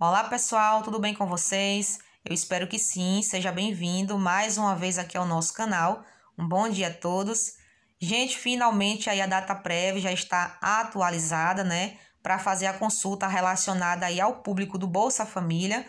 Olá pessoal, tudo bem com vocês? Eu espero que sim, seja bem-vindo mais uma vez aqui ao nosso canal. Um bom dia a todos. Gente, finalmente aí a data prévia já está atualizada, né, para fazer a consulta relacionada aí ao público do Bolsa Família.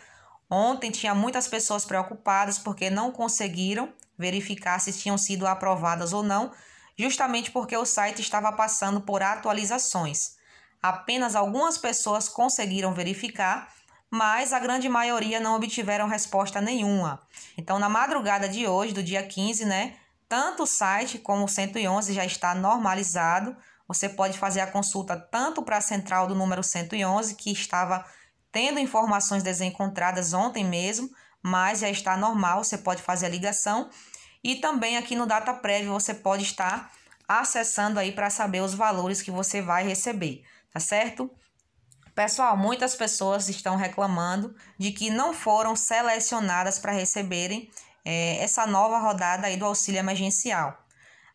Ontem tinha muitas pessoas preocupadas porque não conseguiram verificar se tinham sido aprovadas ou não, justamente porque o site estava passando por atualizações. Apenas algumas pessoas conseguiram verificar mas a grande maioria não obtiveram resposta nenhuma. Então, na madrugada de hoje, do dia 15, né, tanto o site como o 111 já está normalizado. Você pode fazer a consulta tanto para a central do número 111, que estava tendo informações desencontradas ontem mesmo, mas já está normal, você pode fazer a ligação. E também aqui no Data Prévio você pode estar acessando aí para saber os valores que você vai receber, tá certo? Pessoal, muitas pessoas estão reclamando de que não foram selecionadas para receberem é, essa nova rodada aí do auxílio emergencial.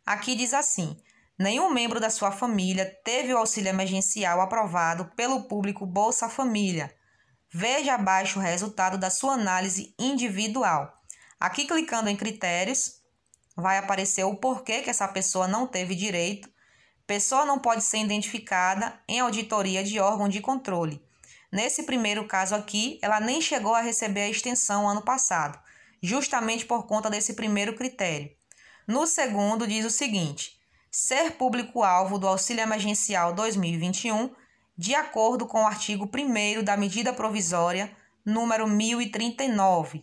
Aqui diz assim: nenhum membro da sua família teve o auxílio emergencial aprovado pelo público Bolsa Família. Veja abaixo o resultado da sua análise individual. Aqui clicando em critérios, vai aparecer o porquê que essa pessoa não teve direito Pessoa não pode ser identificada em auditoria de órgão de controle. Nesse primeiro caso aqui, ela nem chegou a receber a extensão ano passado, justamente por conta desse primeiro critério. No segundo, diz o seguinte: ser público-alvo do auxílio emergencial 2021, de acordo com o artigo 1 da medida provisória número 1039.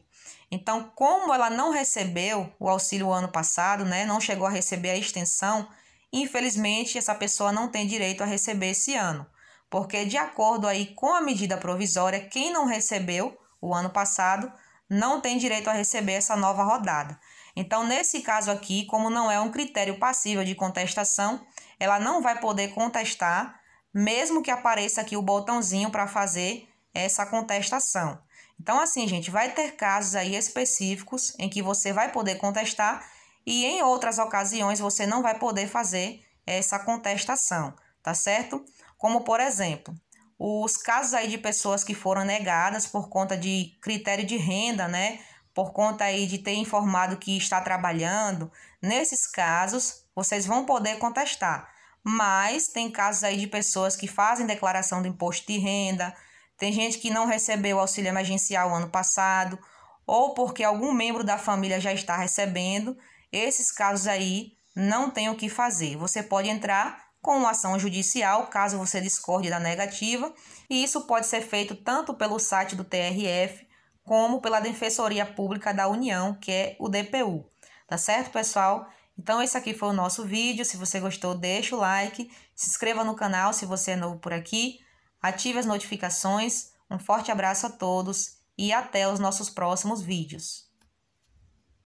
Então, como ela não recebeu o auxílio ano passado, né, não chegou a receber a extensão, Infelizmente, essa pessoa não tem direito a receber esse ano, porque de acordo aí com a medida provisória, quem não recebeu o ano passado não tem direito a receber essa nova rodada. Então, nesse caso aqui, como não é um critério passível de contestação, ela não vai poder contestar, mesmo que apareça aqui o botãozinho para fazer essa contestação. Então, assim, gente, vai ter casos aí específicos em que você vai poder contestar e em outras ocasiões você não vai poder fazer essa contestação, tá certo? Como por exemplo, os casos aí de pessoas que foram negadas por conta de critério de renda, né? Por conta aí de ter informado que está trabalhando, nesses casos vocês vão poder contestar. Mas tem casos aí de pessoas que fazem declaração do imposto de renda, tem gente que não recebeu auxílio emergencial ano passado, ou porque algum membro da família já está recebendo, esses casos aí não tem o que fazer. Você pode entrar com uma ação judicial, caso você discorde da negativa, e isso pode ser feito tanto pelo site do TRF como pela Defensoria Pública da União, que é o DPU. Tá certo, pessoal? Então esse aqui foi o nosso vídeo. Se você gostou, deixa o like, se inscreva no canal se você é novo por aqui, ative as notificações. Um forte abraço a todos e até os nossos próximos vídeos.